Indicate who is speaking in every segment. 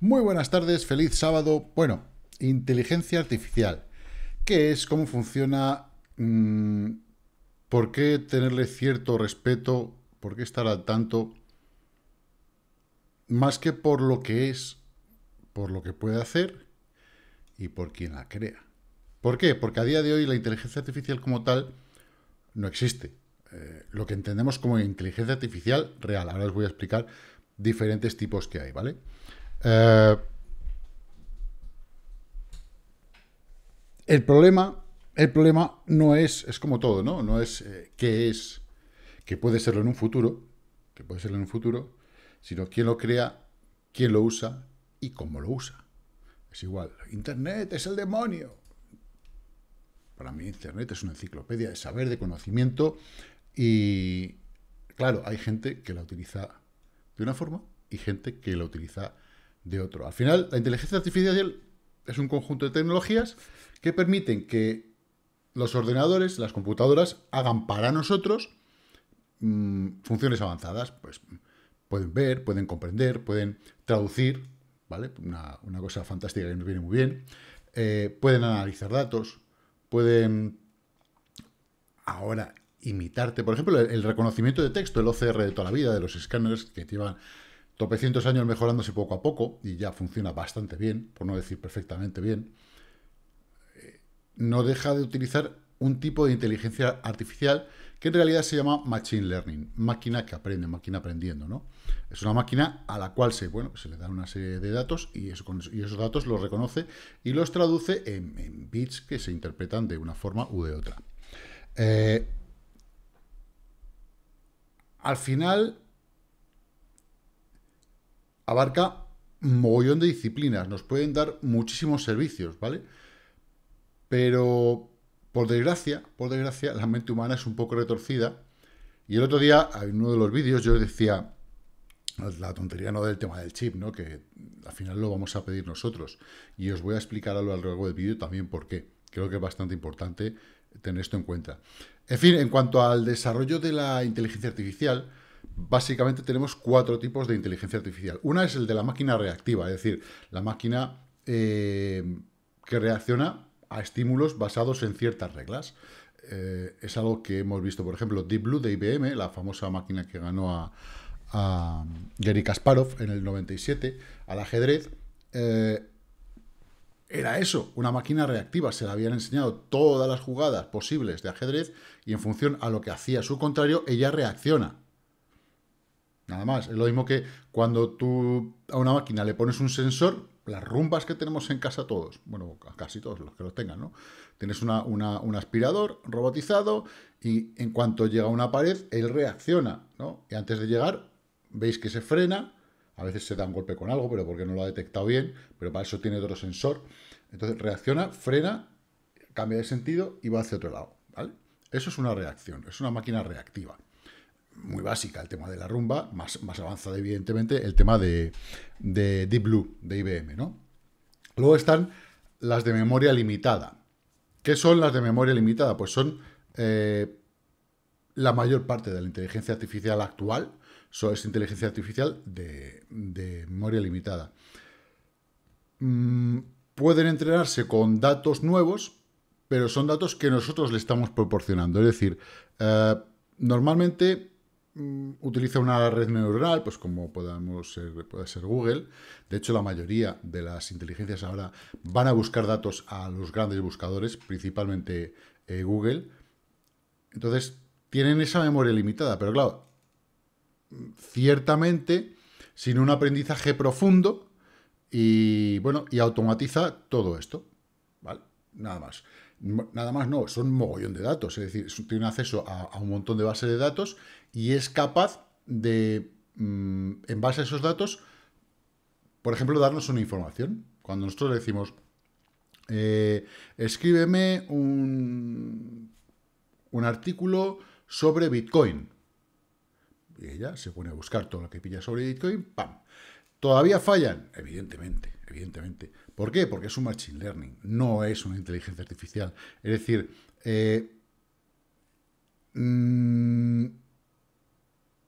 Speaker 1: Muy buenas tardes, feliz sábado. Bueno, inteligencia artificial. ¿Qué es? ¿Cómo funciona? Mm, ¿Por qué tenerle cierto respeto? ¿Por qué estar al tanto? Más que por lo que es, por lo que puede hacer y por quien la crea. ¿Por qué? Porque a día de hoy la inteligencia artificial como tal no existe. Eh, lo que entendemos como inteligencia artificial real. Ahora os voy a explicar diferentes tipos que hay, ¿vale? Eh, el, problema, el problema no es, es como todo, ¿no? No es eh, qué es, que puede serlo en un futuro, que puede serlo en un futuro, sino quién lo crea, quién lo usa y cómo lo usa. Es igual, Internet es el demonio, para mí Internet es una enciclopedia de saber, de conocimiento y, claro, hay gente que la utiliza de una forma y gente que la utiliza de otro. Al final, la inteligencia artificial es un conjunto de tecnologías que permiten que los ordenadores, las computadoras, hagan para nosotros mm, funciones avanzadas. Pues pueden ver, pueden comprender, pueden traducir, ¿vale? Una, cosa fantástica que nos viene muy bien. Eh, pueden analizar datos, pueden ahora imitarte. Por ejemplo, el, reconocimiento de texto, el OCR de toda la vida, de los escáneres que llevan topecientos años mejorándose poco a poco y ya funciona bastante bien, por no decir perfectamente bien, eh, no deja de utilizar un tipo de inteligencia artificial que en realidad se llama Machine Learning, máquina que aprende, máquina aprendiendo, ¿no? Es una máquina a la cual se, bueno, se le dan una serie de datos y, esos datos los reconoce y los traduce en, bits que se interpretan de una forma u de otra. Eh, al final, abarca un mogollón de disciplinas, nos pueden dar muchísimos servicios, ¿vale? Pero por desgracia, por desgracia, la mente humana es un poco retorcida. Y el otro día, en uno de los vídeos, yo decía la tontería no del tema del chip, ¿no? Que al final lo vamos a pedir nosotros. Y os voy a explicar a lo largo del vídeo también por qué. Creo que es bastante importante tener esto en cuenta. En fin, en cuanto al desarrollo de la inteligencia artificial, básicamente tenemos cuatro tipos de inteligencia artificial. Una es el de la máquina reactiva, es decir, la máquina eh, que reacciona a estímulos basados en ciertas reglas. Eh, es algo que hemos visto, por ejemplo, Deep Blue de IBM, la famosa máquina que ganó a, a Gary Kasparov en el 97 al ajedrez. Eh, era eso, una máquina reactiva. Se le habían enseñado todas las jugadas posibles de ajedrez y en función a lo que hacía su contrario, ella reacciona. Nada más. Es lo mismo que cuando tú a una máquina le pones un sensor, las rumbas que tenemos en casa todos, bueno, casi todos los que los tengan, ¿no? Tienes una, un aspirador robotizado y en cuanto llega a una pared, él reacciona, ¿no? Y antes de llegar, veis que se frena, a veces se da un golpe con algo, pero porque no lo ha detectado bien, pero para eso tiene otro sensor. Entonces reacciona, frena, cambia de sentido y va hacia otro lado, ¿vale? Eso es una reacción, es una máquina reactiva muy básica, el tema de la rumba, más, más avanzada evidentemente, el tema de, Deep Blue, de IBM, ¿no? Luego están las de memoria limitada. ¿Qué son las de memoria limitada? Pues son eh, la mayor parte de la inteligencia artificial actual, es inteligencia artificial de, memoria limitada. Mm, pueden entrenarse con datos nuevos, pero son datos que nosotros le estamos proporcionando. Es decir, eh, normalmente Mm, utiliza una red neuronal, pues como podamos ser, puede ser Google. De hecho, la mayoría de las inteligencias ahora van a buscar datos a los grandes buscadores, principalmente eh, Google. Entonces, tienen esa memoria limitada, pero claro, ciertamente, sin un aprendizaje profundo y, bueno, y automatiza todo esto. ¿Vale? Nada más. Nada más no, son mogollón de datos, es decir, tiene acceso a, un montón de bases de datos y es capaz de, mm, en base a esos datos, por ejemplo, darnos una información. Cuando nosotros le decimos, eh, escríbeme un, un artículo sobre Bitcoin. Y ella se pone a buscar todo lo que pilla sobre Bitcoin, ¡pam! ¿Todavía fallan? Evidentemente, evidentemente. ¿Por qué? Porque es un machine learning, no es una inteligencia artificial. Es decir, eh, mm,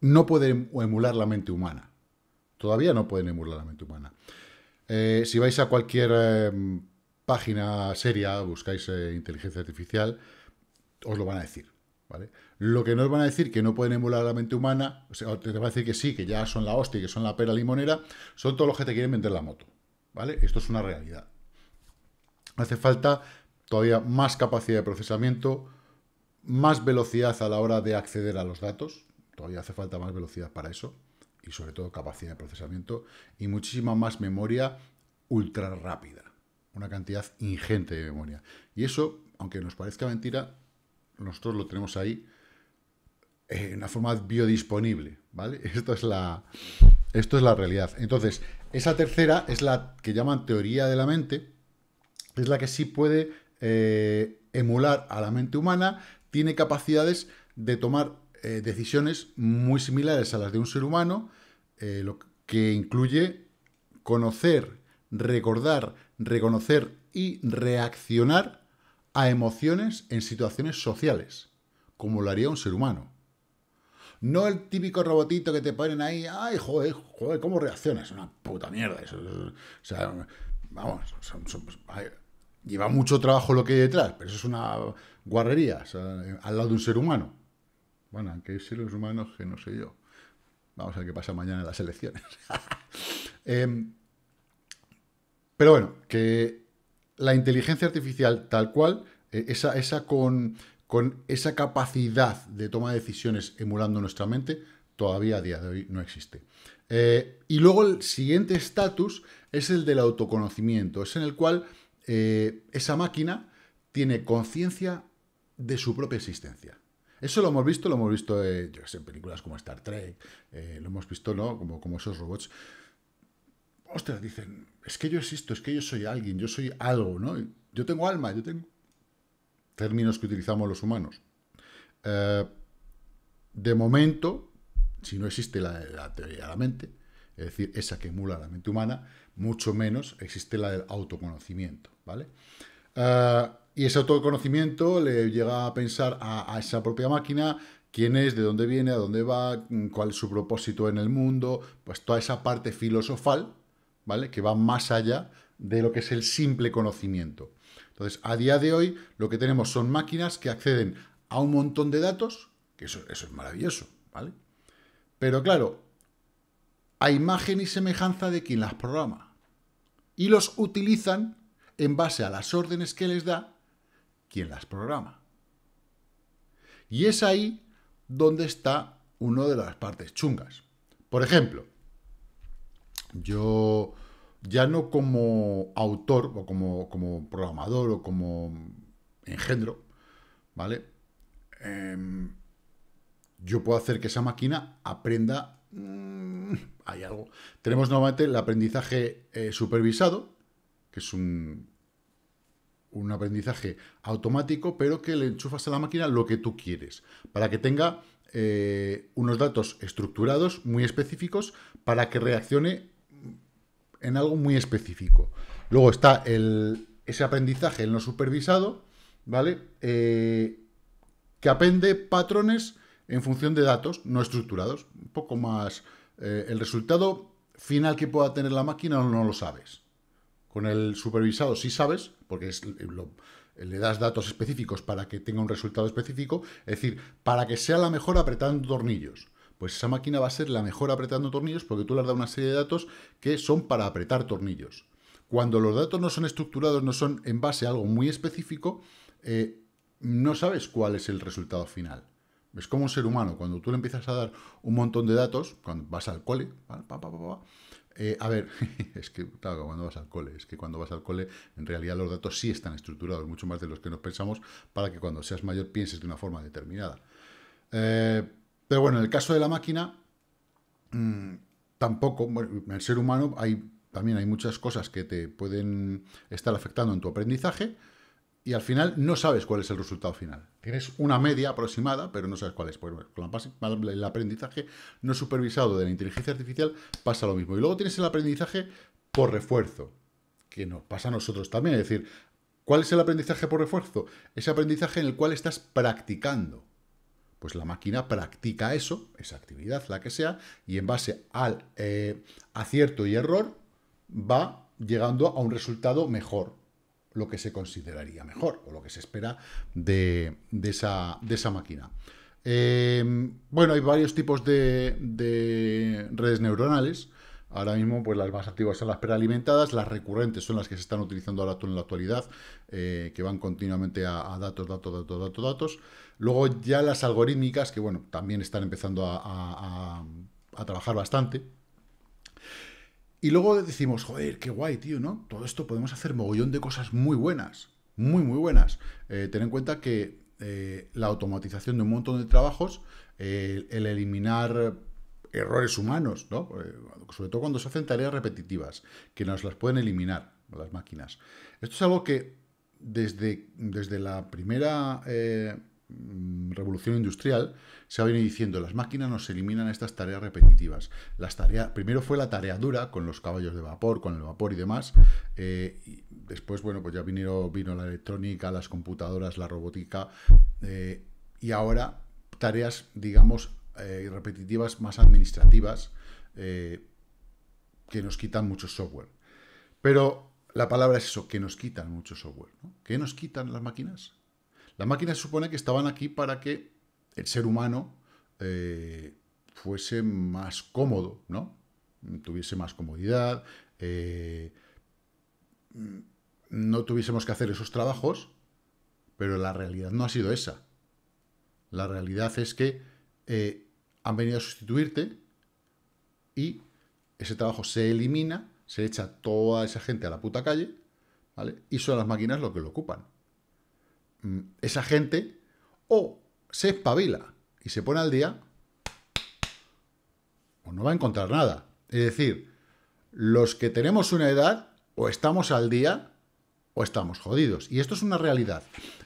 Speaker 1: no pueden emular la mente humana. Todavía no pueden emular la mente humana. Eh, si vais a cualquier eh, página seria, buscáis inteligencia artificial, os lo van a decir. ¿Vale? Lo que no os van a decir que no pueden emular la mente humana, o sea, te van a decir que sí, que ya son la hostia y que son la pera limonera, son todos los que te quieren vender la moto. ¿vale? Esto es una realidad. Hace falta todavía más capacidad de procesamiento, más velocidad a la hora de acceder a los datos, todavía hace falta más velocidad para eso, y sobre todo capacidad de procesamiento, y muchísima más memoria ultra rápida, una cantidad ingente de memoria. Y eso, aunque nos parezca mentira, nosotros lo tenemos ahí eh, en una forma biodisponible, ¿vale? Esto es la, esto es la realidad. Entonces, esa tercera es la que llaman teoría de la mente, es la que sí puede eh, emular a la mente humana, tiene capacidades de tomar eh, decisiones muy similares a las de un ser humano, eh, lo que incluye conocer, recordar, reconocer y reaccionar a emociones en situaciones sociales, como lo haría un ser humano. No el típico robotito que te ponen ahí, ay, joder, joder, ¿cómo reaccionas! una puta mierda. Eso, o sea, vamos, lleva mucho trabajo lo que hay detrás, pero eso es una guarrería, al lado de un ser humano. Bueno, aunque hay seres humanos que no sé yo. Vamos a ver qué pasa mañana en las elecciones. Em, pero bueno, que la inteligencia artificial tal cual, eh, esa, esa con, con esa capacidad de toma de decisiones emulando nuestra mente, todavía a día de hoy no existe. Eh, y luego el siguiente estatus es el del autoconocimiento, es en el cual eh, esa máquina tiene conciencia de su propia existencia. Eso lo hemos visto, lo hemos visto eh, en películas como Star Trek, lo hemos visto ¿no? como, como esos robots. Ostras, dicen, es que yo existo, es que yo soy alguien, yo soy algo, ¿no? Yo tengo alma, yo tengo términos que utilizamos los humanos. Eh, de momento, si no existe la, teoría de la mente, es decir, esa que emula la mente humana, mucho menos existe la del autoconocimiento, ¿vale? Eh, y ese autoconocimiento le llega a pensar a, esa propia máquina quién es, de dónde viene, a dónde va, cuál es su propósito en el mundo, pues toda esa parte filosofal, ¿vale? Que va más allá de lo que es el simple conocimiento. Entonces, a día de hoy, lo que tenemos son máquinas que acceden a un montón de datos, que eso, es maravilloso, ¿vale? Pero claro, a imagen y semejanza de quien las programa. Y los utilizan en base a las órdenes que les da quien las programa. Y es ahí donde está una de las partes chungas. Por ejemplo, yo ya no como autor o como, programador o como engendro, ¿vale? Em, yo puedo hacer que esa máquina aprenda... Mm, hay algo. Tenemos nuevamente el aprendizaje eh, supervisado, que es un, un aprendizaje automático, pero que le enchufas a la máquina lo que tú quieres, para que tenga eh, unos datos estructurados muy específicos para que reaccione en algo muy específico. Luego está ese aprendizaje en lo supervisado, ¿vale? Eh, que aprende patrones en función de datos no estructurados. Un poco más. Eh, el resultado final que pueda tener la máquina no lo sabes. Con el supervisado sí sabes, porque le das datos específicos para que tenga un resultado específico, es decir, para que sea la mejor apretando tornillos. Pues esa máquina va a ser la mejor apretando tornillos porque tú le has dado una serie de datos que son para apretar tornillos. Cuando los datos no son estructurados, no son en base a algo muy específico, eh, no sabes cuál es el resultado final. Es como un ser humano, cuando tú le empiezas a dar un montón de datos, cuando vas al cole, eh, a ver, es que cuando vas al cole, es que cuando vas al cole, en realidad los datos sí están estructurados, mucho más de los que nos pensamos, para que cuando seas mayor pienses de una forma determinada. Eh, pero bueno, en el caso de la máquina, mm, tampoco, en el ser humano hay, también hay muchas cosas que te pueden estar afectando en tu aprendizaje y al final no sabes cuál es el resultado final. Tienes una media aproximada, pero no sabes cuál es. Pues con el aprendizaje no supervisado de la inteligencia artificial pasa lo mismo. Y luego tienes el aprendizaje por refuerzo, que nos pasa a nosotros también. Es decir, ¿cuál es el aprendizaje por refuerzo? Ese aprendizaje en el cual estás practicando. Pues la máquina practica eso, esa actividad, la que sea, y en base al eh, acierto y error va llegando a un resultado mejor, lo que se consideraría mejor o lo que se espera de, de, esa, máquina. Eh, bueno, hay varios tipos de redes neuronales. Ahora mismo, pues las más activas son las prealimentadas, las recurrentes son las que se están utilizando ahora en la actualidad, eh, que van continuamente a, datos, datos, datos, datos, datos. Luego ya las algorítmicas, que bueno, también están empezando a, trabajar bastante. Y luego decimos, joder, qué guay, tío, ¿no? Todo esto podemos hacer mogollón de cosas muy buenas, muy, muy buenas. Eh, ten en cuenta que eh, la automatización de un montón de trabajos, el eliminar errores humanos, ¿no? Eh, sobre todo cuando se hacen tareas repetitivas, que nos las pueden eliminar las máquinas. Esto es algo que desde, desde la primera eh, mm, revolución industrial se ha venido diciendo, las máquinas nos eliminan estas tareas repetitivas. Las tareas, primero fue la tarea dura con los caballos de vapor, con el vapor y demás. Eh, después, bueno, pues ya vino vino la electrónica, las computadoras, la robótica. y ahora tareas, digamos, eh, repetitivas, más administrativas, eh, que nos quitan mucho software. Pero la palabra es eso, que nos quitan mucho software. ¿no? ¿Qué nos quitan las máquinas? Las máquinas se supone que estaban aquí para que el ser humano eh, fuese más cómodo, ¿no? Tuviese más comodidad, no tuviésemos que hacer esos trabajos, pero la realidad no ha sido esa. La realidad es que eh, han venido a sustituirte y ese trabajo se elimina, se echa toda esa gente a la puta calle, ¿vale? Y son las máquinas lo que lo ocupan. Mm, esa gente o se espabila y se pone al día, o no va a encontrar nada. Es decir, los que tenemos una edad, o estamos al día, o estamos jodidos. Y esto es una realidad.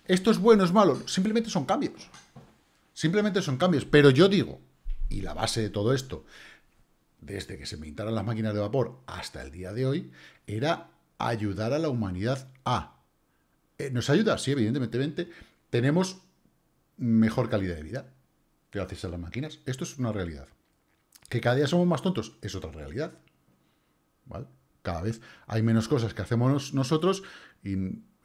Speaker 1: Esto es bueno, es malo, simplemente son cambios. Simplemente son cambios. Pero yo digo, y la base de todo esto, desde que se inventaron las máquinas de vapor hasta el día de hoy, era ayudar a la humanidad a... Eh, ¿Nos ayuda? Sí, evidentemente. Tenemos mejor calidad de vida gracias a las máquinas. Esto es una realidad. ¿Que cada día somos más tontos? Es otra realidad. ¿Vale? Cada vez hay menos cosas que hacemos nosotros y,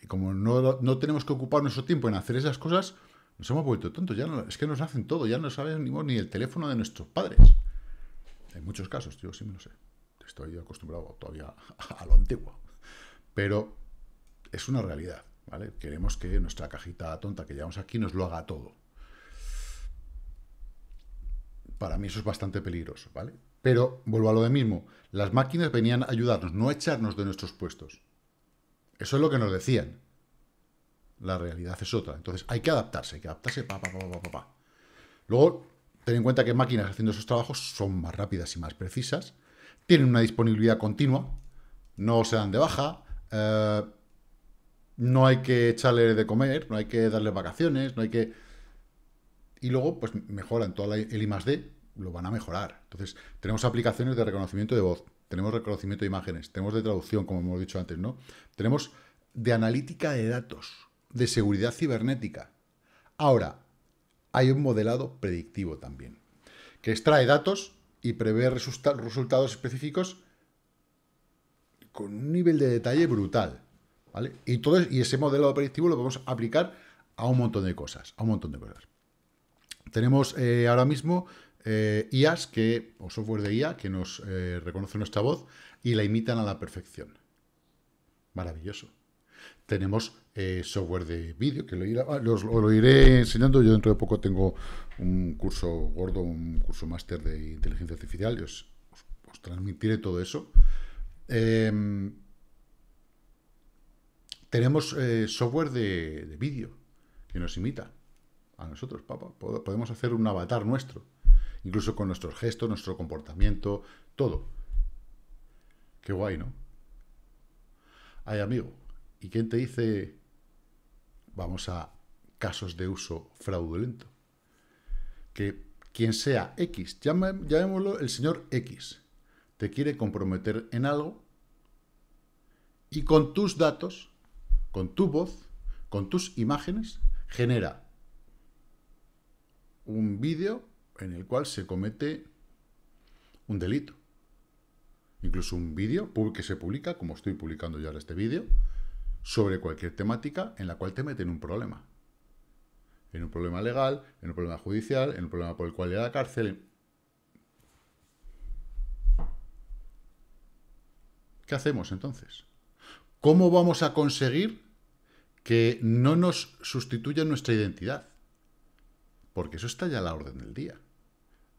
Speaker 1: como no, no tenemos que ocupar nuestro tiempo en hacer esas cosas, nos hemos vuelto tontos, ya es que nos hacen todo, ya no sabemos ni, el teléfono de nuestros padres. En muchos casos, yo sí me lo sé. Estoy acostumbrado todavía a lo antiguo. Pero es una realidad, ¿vale? Queremos que nuestra cajita tonta que llevamos aquí nos lo haga todo. Para mí eso es bastante peligroso, ¿vale? Pero vuelvo a lo de mismo. Las máquinas venían a ayudarnos, no a echarnos de nuestros puestos. Eso es lo que nos decían la realidad es otra. Entonces hay que adaptarse, hay que adaptarse, pa, pa, pa, Luego, ten en cuenta que máquinas haciendo esos trabajos son más rápidas y más precisas, tienen una disponibilidad continua, no se dan de baja, eh, no hay que echarle de comer, no hay que darle vacaciones, no hay que... Y luego, pues mejoran todo el I lo van a mejorar. Entonces, tenemos aplicaciones de reconocimiento de voz, tenemos reconocimiento de imágenes, tenemos de traducción, como hemos dicho antes, ¿no? Tenemos de analítica de datos de seguridad cibernética. Ahora, hay un modelado predictivo también, que extrae datos y prevé resultados específicos con un nivel de detalle brutal. Y, todo, y ese modelado predictivo lo vamos a aplicar a un montón de cosas. A un montón de cosas. Tenemos eh, ahora mismo eh, IAs que, o software de IA que nos eh, reconoce nuestra voz y la imitan a la perfección. Maravilloso. Tenemos eh, software de vídeo, que lo, irá, ah, lo iré enseñando. Yo dentro de poco tengo un curso gordo, un curso máster de inteligencia artificial, Yo os, transmitiré todo eso. Em, tenemos eh, software de, de vídeo que nos imita a nosotros, papá. Podemos hacer un avatar nuestro, incluso con nuestros gestos, nuestro comportamiento, todo. Qué guay, ¿no? Ay, amigo, ¿y quién te dice vamos a casos de uso fraudulento. Que quien sea X, llamémoslo el señor X, te quiere comprometer en algo y con tus datos, con tu voz, con tus imágenes, genera un vídeo en el cual se comete un delito. Incluso un vídeo que se publica, como estoy publicando ya este vídeo, sobre cualquier temática en la cual te meten un problema. En un problema legal, en un problema judicial, en un problema por el cual ir a la cárcel. ¿Qué hacemos entonces? ¿Cómo vamos a conseguir que no nos sustituya nuestra identidad? Porque eso está ya a la orden del día.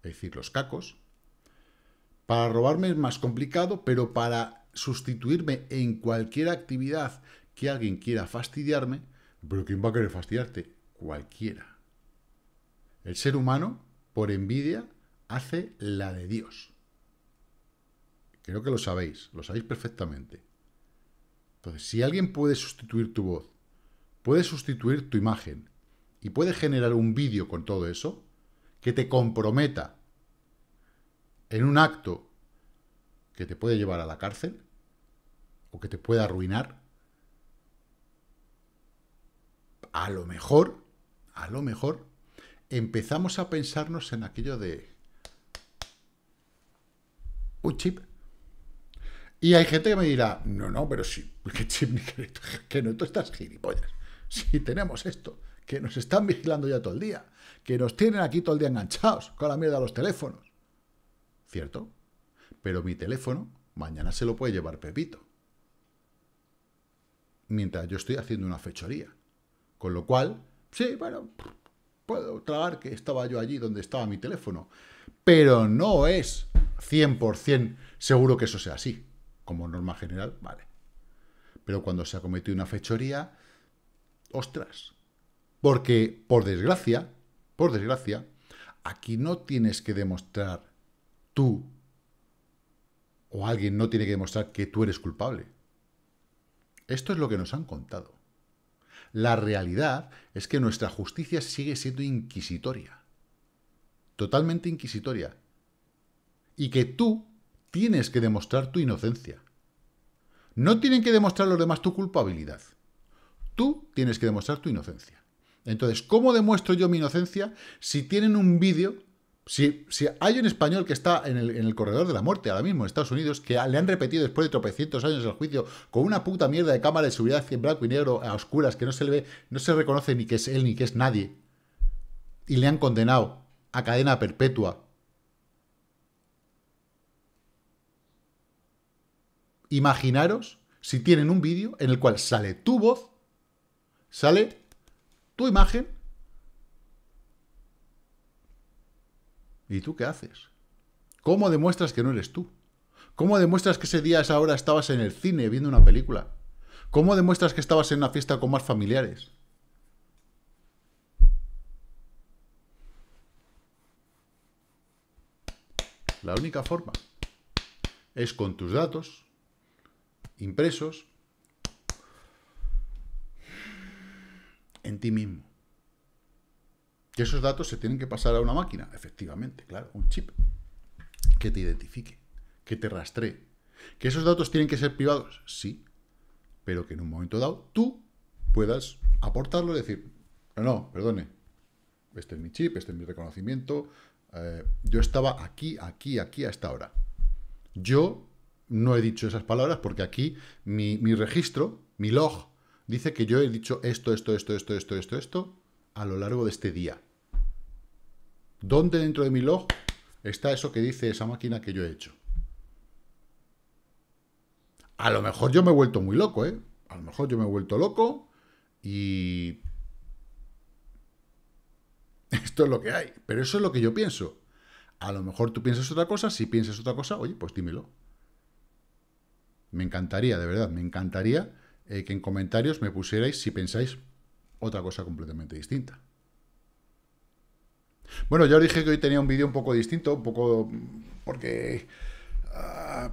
Speaker 1: Es decir, los cacos. Para robarme es más complicado, pero para sustituirme en cualquier actividad que alguien quiera fastidiarme, pero ¿quién va a querer fastidiarte? Cualquiera. El ser humano, por envidia, hace la de Dios. Creo que lo sabéis, lo sabéis perfectamente. Entonces, si alguien puede sustituir tu voz, puede sustituir tu imagen y puede generar un vídeo con todo eso, que te comprometa en un acto que te puede llevar a la cárcel o que te pueda arruinar, a lo mejor, a lo mejor, empezamos a pensarnos en aquello de un chip. Y hay gente que me dirá, no, no, pero sí, ¿qué chip? Que no, tú estás gilipollas. Si tenemos esto, que nos están vigilando ya todo el día, que nos tienen aquí todo el día enganchados con la mierda de los teléfonos. ¿Cierto? Pero mi teléfono mañana se lo puede llevar Pepito. Mientras yo estoy haciendo una fechoría. Con lo cual, sí, bueno, puedo tragar que estaba yo allí donde estaba mi teléfono. Pero no es 100% seguro que eso sea así. Como norma general, vale. Pero cuando se ha cometido una fechoría, ostras. Porque, por desgracia, por desgracia, aquí no tienes que demostrar tú o alguien no tiene que demostrar que tú eres culpable. Esto es lo que nos han contado. La realidad es que nuestra justicia sigue siendo inquisitoria. Totalmente inquisitoria. Y que tú tienes que demostrar tu inocencia. No tienen que demostrar los demás tu culpabilidad. Tú tienes que demostrar tu inocencia. Entonces, ¿cómo demuestro yo mi inocencia si tienen un vídeo si, hay un español que está en el, en el, corredor de la muerte ahora mismo en Estados Unidos, que le han repetido después de tropecientos años el juicio con una puta mierda de cámara de seguridad en blanco y negro a oscuras que no se le ve, no se reconoce ni que es él ni que es nadie, y le han condenado a cadena perpetua. Imaginaros si tienen un vídeo en el cual sale tu voz, sale tu imagen ¿Y tú qué haces? ¿Cómo demuestras que no eres tú? ¿Cómo demuestras que ese día a esa estabas en el cine viendo una película? ¿Cómo demuestras que estabas en una fiesta con más familiares? La única forma es con tus datos impresos en ti mismo esos datos se tienen que pasar a una máquina. Efectivamente, claro, un chip que te identifique, que te rastree. ¿Que esos datos tienen que ser privados? Sí, pero que en un momento dado tú puedas aportarlo y decir, no, perdone, este es mi chip, este es mi reconocimiento, eh, yo estaba aquí, aquí, aquí, a esta hora. Yo no he dicho esas palabras porque aquí mi, mi registro, mi log, dice que yo he dicho esto, esto, esto, esto, esto, esto, esto, a lo largo de este día. ¿Dónde dentro de mi log está eso que dice esa máquina que yo he hecho? A lo mejor yo me he vuelto muy loco, ¿eh? A lo mejor yo me he vuelto loco y... Esto es lo que hay. Pero eso es lo que yo pienso. A lo mejor tú piensas otra cosa, si piensas otra cosa, oye, pues dímelo. Me encantaría, de verdad, me encantaría eh, que en comentarios me pusierais si pensáis otra cosa completamente distinta. Bueno, ya os dije que hoy tenía un vídeo un poco distinto, un poco porque... Ah,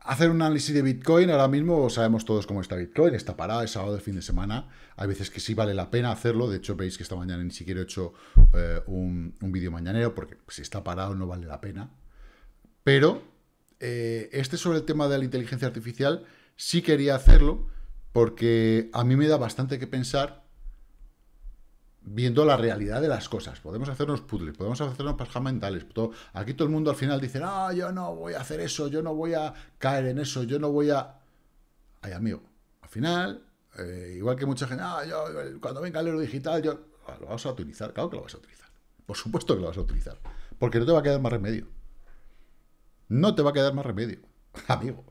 Speaker 1: hacer un análisis de Bitcoin, ahora mismo sabemos todos cómo está Bitcoin, está parado, es sábado, de fin de semana, hay veces que sí vale la pena hacerlo, de hecho veis que esta mañana ni siquiera he hecho eh, un, vídeo mañanero, porque si está parado no vale la pena, pero eh, este sobre el tema de la inteligencia artificial sí quería hacerlo, porque a mí me da bastante que pensar viendo la realidad de las cosas. Podemos hacernos puzzles, podemos hacernos pajas mentales. Todo. Aquí todo el mundo al final dice, ah, yo no voy a hacer eso, yo no voy a caer en eso, yo no voy a... Ay, amigo, al final, eh, igual que mucha gente, ah, cuando venga el euro digital, yo... Ah, lo vas a utilizar, claro que lo vas a utilizar. Por supuesto que lo vas a utilizar, porque no te va a quedar más remedio. No te va a quedar más remedio, amigo.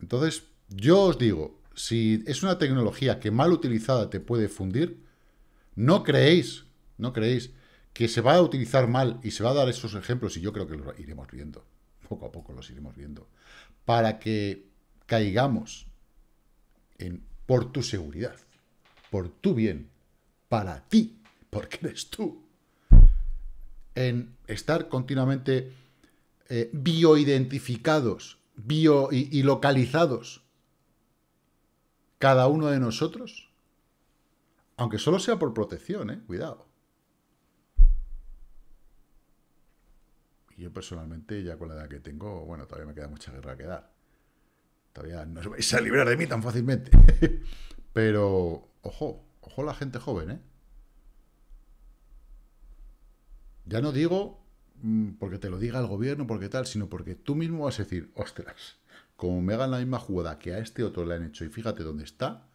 Speaker 1: Entonces, yo os digo, si es una tecnología que mal utilizada te puede fundir, no creéis, no creéis que se va a utilizar mal y se va a dar esos ejemplos, y yo creo que los iremos viendo, poco a poco los iremos viendo, para que caigamos en, por tu seguridad, por tu bien, para ti, porque eres tú, en estar continuamente eh, bioidentificados bio y localizados cada uno de nosotros, aunque solo sea por protección, ¿eh? cuidado. Yo personalmente, ya con la edad que tengo, bueno, todavía me queda mucha guerra que dar. Todavía no os vais a librar de mí tan fácilmente. Pero, ojo, ojo la gente joven, ¿eh? Ya no digo mm, porque te lo diga el gobierno, porque tal, sino porque tú mismo vas a decir, ostras, como me hagan la misma jugada que a este otro le han hecho y fíjate dónde está,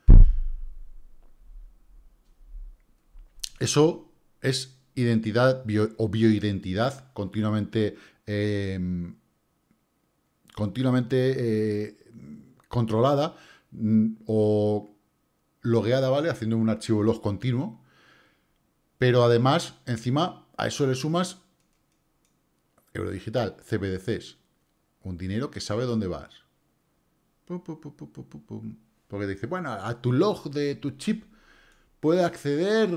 Speaker 1: eso es identidad o bioidentidad continuamente, em, continuamente eh, controlada mm, o logueada, ¿vale? Haciendo un archivo log continuo. Pero además, encima, a eso le sumas Eurodigital, CBDCs, un dinero que sabe dónde vas porque dice, bueno, a tu log de tu chip puede acceder...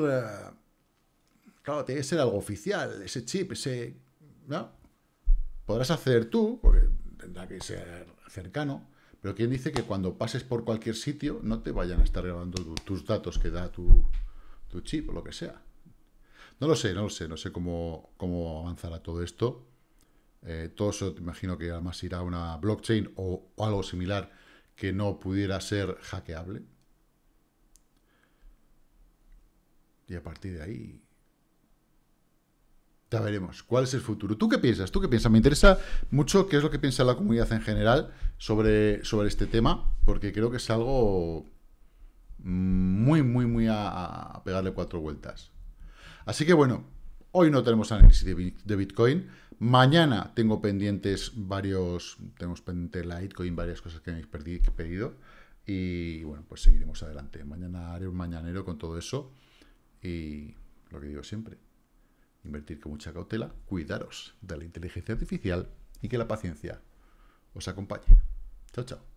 Speaker 1: Claro, tiene que ser algo oficial, ese chip, ese... ¿no? Podrás acceder tú, porque tendrá que ser cercano, pero ¿quién dice que cuando pases por cualquier sitio no te vayan a estar grabando tus datos que da tu, chip o lo que sea? No lo sé, no lo sé, no sé cómo, cómo avanzará todo esto. Eh, todo eso te imagino que además irá a una blockchain o, algo similar que no pudiera ser hackeable. Y a partir de ahí, ya veremos. ¿Cuál es el futuro? ¿Tú qué piensas? ¿Tú qué piensas? Me interesa mucho qué es lo que piensa la comunidad en general sobre, sobre este tema, porque creo que es algo muy, muy, muy a pegarle cuatro vueltas. Así que bueno, Hoy no tenemos análisis de Bitcoin. Mañana tengo pendientes varios, tenemos pendiente Litecoin, varias cosas que me habéis pedido. Y bueno, pues seguiremos adelante. Mañana haré un mañanero con todo eso. Y lo que digo siempre, invertir con mucha cautela, cuidaros de la inteligencia artificial y que la paciencia os acompañe. Chao, chao.